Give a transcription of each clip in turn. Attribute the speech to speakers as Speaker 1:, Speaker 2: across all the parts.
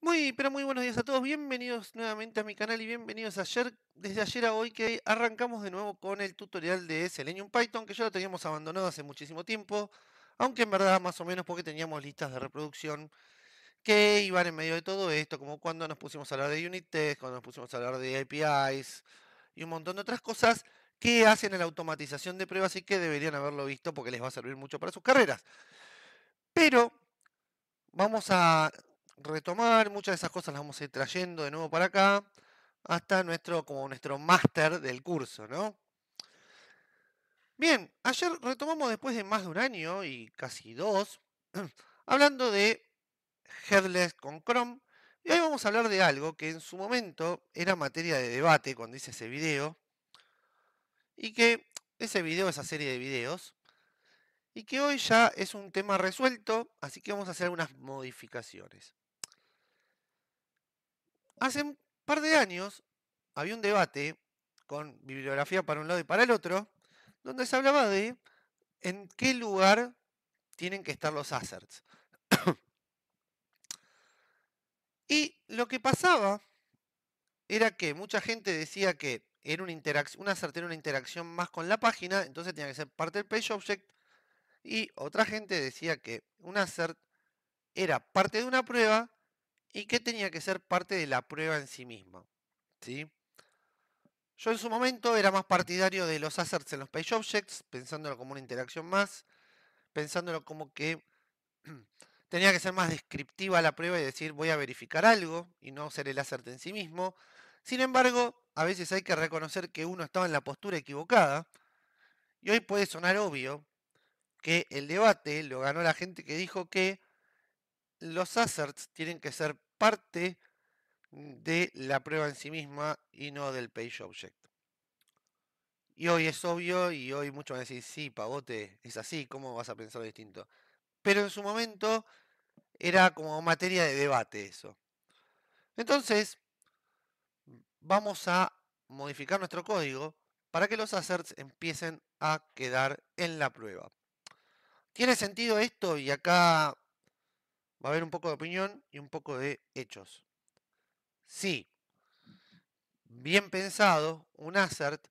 Speaker 1: Muy, pero muy buenos días a todos. Bienvenidos nuevamente a mi canal y bienvenidos ayer, desde ayer a hoy que arrancamos de nuevo con el tutorial de Selenium Python, que ya lo teníamos abandonado hace muchísimo tiempo, aunque en verdad más o menos porque teníamos listas de reproducción que iban en medio de todo esto, como cuando nos pusimos a hablar de unit test, cuando nos pusimos a hablar de APIs y un montón de otras cosas que hacen en la automatización de pruebas y que deberían haberlo visto porque les va a servir mucho para sus carreras. Pero vamos a retomar. Muchas de esas cosas las vamos a ir trayendo de nuevo para acá. Hasta nuestro, como nuestro máster del curso, ¿no? Bien, ayer retomamos después de más de un año y casi dos, hablando de Headless con Chrome. Y hoy vamos a hablar de algo que en su momento era materia de debate cuando hice ese video. Y que ese video, esa serie de videos, y que hoy ya es un tema resuelto, así que vamos a hacer algunas modificaciones. Hace un par de años había un debate con bibliografía para un lado y para el otro, donde se hablaba de en qué lugar tienen que estar los asserts. y lo que pasaba era que mucha gente decía que era una un assert era una interacción más con la página, entonces tenía que ser parte del page object, y otra gente decía que un assert era parte de una prueba y que tenía que ser parte de la prueba en sí misma. ¿sí? Yo en su momento era más partidario de los asserts en los page objects, pensándolo como una interacción más, pensándolo como que tenía que ser más descriptiva la prueba y decir voy a verificar algo y no ser el assert en sí mismo. Sin embargo, a veces hay que reconocer que uno estaba en la postura equivocada y hoy puede sonar obvio que el debate lo ganó la gente que dijo que los asserts tienen que ser parte de la prueba en sí misma y no del page object. Y hoy es obvio y hoy muchos van a decir, sí, pavote, es así, ¿cómo vas a pensar distinto? Pero en su momento era como materia de debate eso. Entonces, vamos a modificar nuestro código para que los asserts empiecen a quedar en la prueba. ¿Tiene sentido esto? Y acá Va a haber un poco de opinión y un poco de hechos. Sí, bien pensado, un assert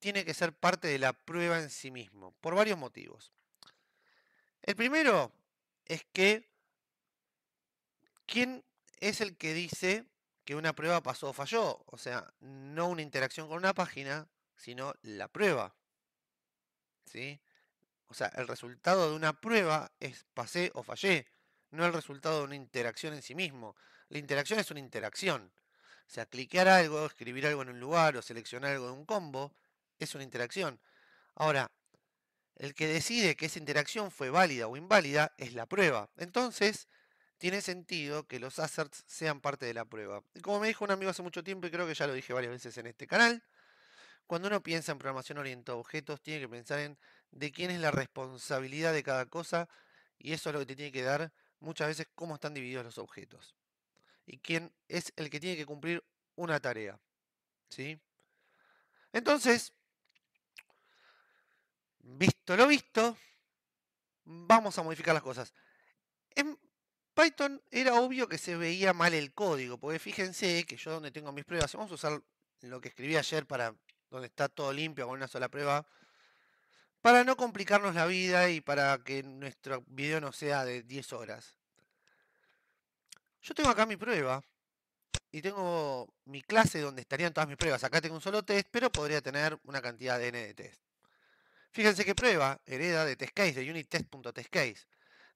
Speaker 1: tiene que ser parte de la prueba en sí mismo, por varios motivos. El primero es que ¿quién es el que dice que una prueba pasó o falló? O sea, no una interacción con una página, sino la prueba. O sea, el resultado de una prueba es pasé o fallé no el resultado de una interacción en sí mismo. La interacción es una interacción. O sea, cliquear algo, escribir algo en un lugar o seleccionar algo de un combo es una interacción. Ahora, el que decide que esa interacción fue válida o inválida es la prueba. Entonces, tiene sentido que los asserts sean parte de la prueba. Y como me dijo un amigo hace mucho tiempo, y creo que ya lo dije varias veces en este canal, cuando uno piensa en programación orientada a objetos, tiene que pensar en de quién es la responsabilidad de cada cosa, y eso es lo que te tiene que dar muchas veces cómo están divididos los objetos y quién es el que tiene que cumplir una tarea. ¿Sí? Entonces, visto lo visto, vamos a modificar las cosas. En Python era obvio que se veía mal el código, porque fíjense que yo donde tengo mis pruebas, vamos a usar lo que escribí ayer para donde está todo limpio con una sola prueba, para no complicarnos la vida y para que nuestro video no sea de 10 horas. Yo tengo acá mi prueba. Y tengo mi clase donde estarían todas mis pruebas. Acá tengo un solo test, pero podría tener una cantidad de n de test. Fíjense qué prueba hereda de test case, de case.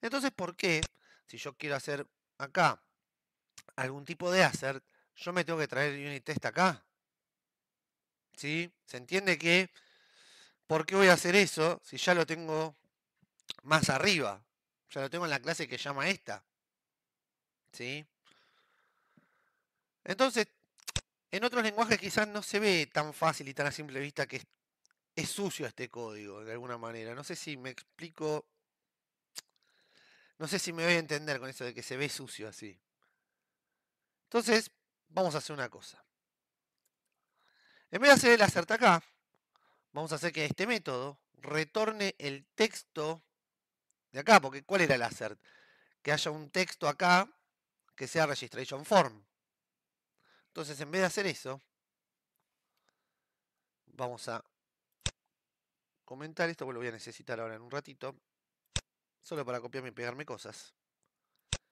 Speaker 1: Entonces, ¿por qué? Si yo quiero hacer acá algún tipo de assert, yo me tengo que traer unit test acá. ¿Sí? Se entiende que ¿Por qué voy a hacer eso si ya lo tengo más arriba? Ya lo tengo en la clase que llama esta. ¿Sí? Entonces, en otros lenguajes quizás no se ve tan fácil y tan a simple vista que es, sucio este código, de alguna manera. No sé si me explico... No sé si me voy a entender con eso de que se ve sucio así. Entonces, vamos a hacer una cosa. En vez de hacer el certa acá, vamos a hacer que este método retorne el texto de acá, porque ¿cuál era el assert? Que haya un texto acá que sea registration form. Entonces, en vez de hacer eso, vamos a comentar esto, lo voy a necesitar ahora en un ratito, solo para copiarme y pegarme cosas.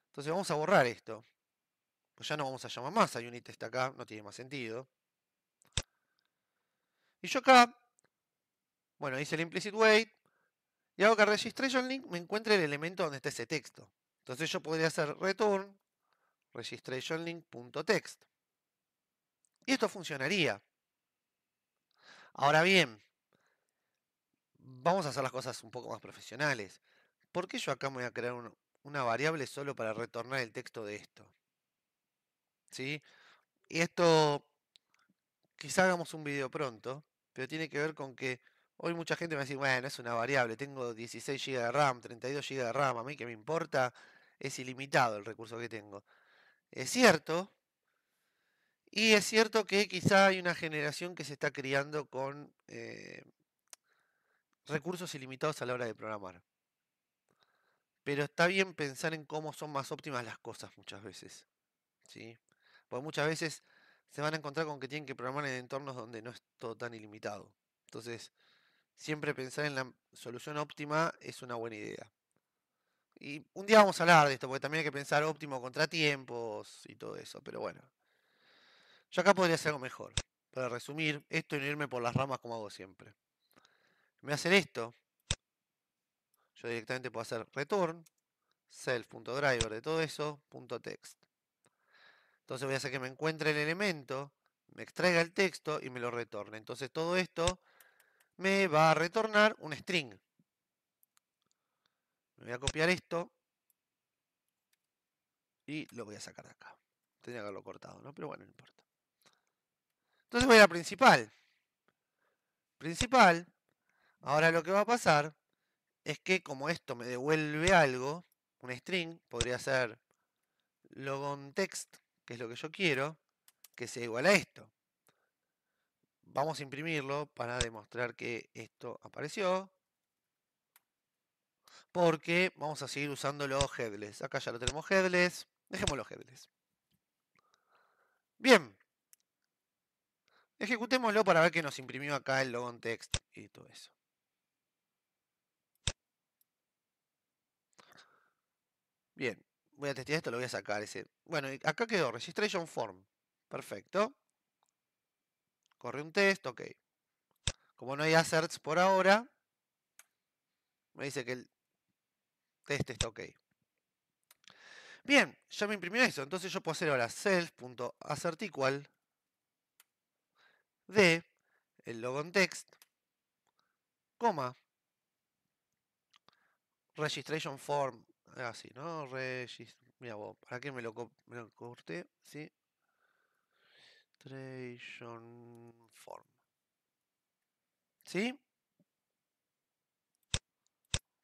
Speaker 1: Entonces vamos a borrar esto. Pues ya no vamos a llamar más a unit está acá, no tiene más sentido. Y yo acá bueno, hice el implicit wait y hago que registration link me encuentre el elemento donde está ese texto. Entonces yo podría hacer return registration link.text. Y esto funcionaría. Ahora bien, vamos a hacer las cosas un poco más profesionales. ¿Por qué yo acá voy a crear una variable solo para retornar el texto de esto? ¿Sí? Y esto, quizá hagamos un video pronto, pero tiene que ver con que Hoy mucha gente me va bueno, es una variable, tengo 16 GB de RAM, 32 GB de RAM, a mí que me importa, es ilimitado el recurso que tengo. Es cierto, y es cierto que quizá hay una generación que se está criando con eh, recursos ilimitados a la hora de programar. Pero está bien pensar en cómo son más óptimas las cosas muchas veces. ¿sí? Porque muchas veces se van a encontrar con que tienen que programar en entornos donde no es todo tan ilimitado. Entonces, siempre pensar en la solución óptima es una buena idea. Y un día vamos a hablar de esto, porque también hay que pensar óptimo contratiempos y todo eso, pero bueno. Yo acá podría hacer algo mejor. Para resumir esto y no irme por las ramas como hago siempre. Me hacen esto. Yo directamente puedo hacer return, self.driver de todo eso, punto text. Entonces voy a hacer que me encuentre el elemento, me extraiga el texto y me lo retorne. Entonces todo esto me va a retornar un string. Me voy a copiar esto y lo voy a sacar de acá. Tenía que haberlo cortado, ¿no? Pero bueno, no importa. Entonces voy a la principal. Principal. Ahora lo que va a pasar es que como esto me devuelve algo, un string, podría ser logon text, que es lo que yo quiero, que sea igual a esto vamos a imprimirlo para demostrar que esto apareció. Porque vamos a seguir usando los headless. Acá ya lo tenemos headless. Dejémoslo headless. Bien. Ejecutémoslo para ver que nos imprimió acá el logon text y todo eso. Bien. Voy a testear esto, lo voy a sacar ese. Bueno, acá quedó registration form. Perfecto. Corre un test, ok. Como no hay asserts por ahora, me dice que el test está ok. Bien, ya me imprimió eso. Entonces yo puedo hacer ahora self.assert equal de el logon text, coma, registration form, así, ¿no? Mira ¿para qué me lo, me lo corté? ¿Sí? Registration form. ¿Sí?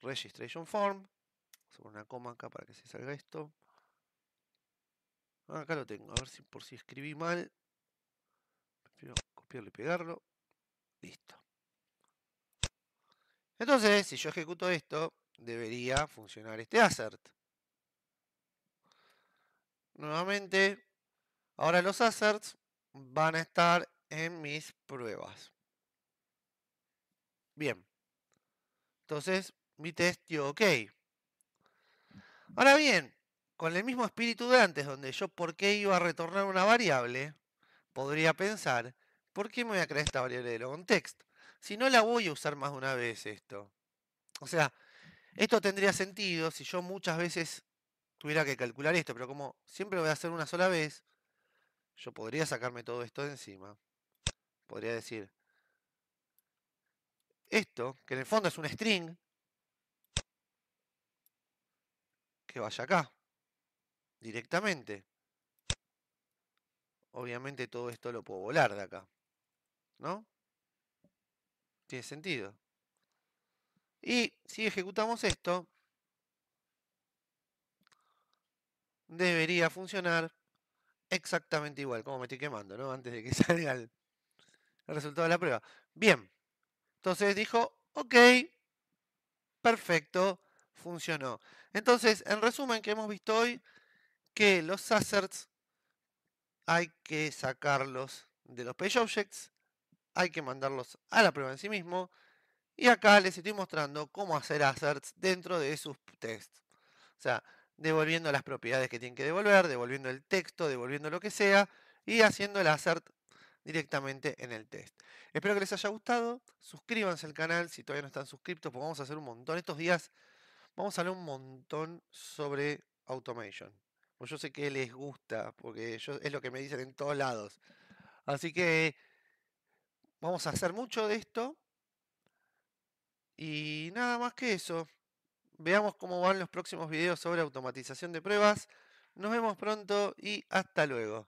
Speaker 1: Registration form. Vamos a poner una coma acá para que se salga esto. Ah, acá lo tengo. A ver si por si escribí mal. Prefiero copiarlo y pegarlo. Listo. Entonces, si yo ejecuto esto, debería funcionar este assert. Nuevamente, ahora los asserts van a estar en mis pruebas. Bien. Entonces, mi test dio ok. Ahora bien, con el mismo espíritu de antes, donde yo por qué iba a retornar una variable, podría pensar, ¿por qué me voy a crear esta variable de logontext Si no la voy a usar más de una vez esto. O sea, esto tendría sentido si yo muchas veces tuviera que calcular esto, pero como siempre lo voy a hacer una sola vez, yo podría sacarme todo esto de encima. Podría decir, esto, que en el fondo es un string, que vaya acá, directamente. Obviamente todo esto lo puedo volar de acá, ¿no? Tiene sentido. Y si ejecutamos esto, debería funcionar exactamente igual, como me estoy quemando, ¿no? Antes de que salga el, resultado de la prueba. Bien, entonces dijo, ok, perfecto, funcionó. Entonces, en resumen, que hemos visto hoy que los asserts hay que sacarlos de los page objects, hay que mandarlos a la prueba en sí mismo, y acá les estoy mostrando cómo hacer asserts dentro de sus tests. O sea, devolviendo las propiedades que tienen que devolver, devolviendo el texto, devolviendo lo que sea y haciendo el assert directamente en el test. Espero que les haya gustado, suscríbanse al canal si todavía no están suscritos, porque vamos a hacer un montón. Estos días vamos a hablar un montón sobre automation. Pues yo sé que les gusta, porque es lo que me dicen en todos lados. Así que vamos a hacer mucho de esto. Y nada más que eso. Veamos cómo van los próximos videos sobre automatización de pruebas. Nos vemos pronto y hasta luego.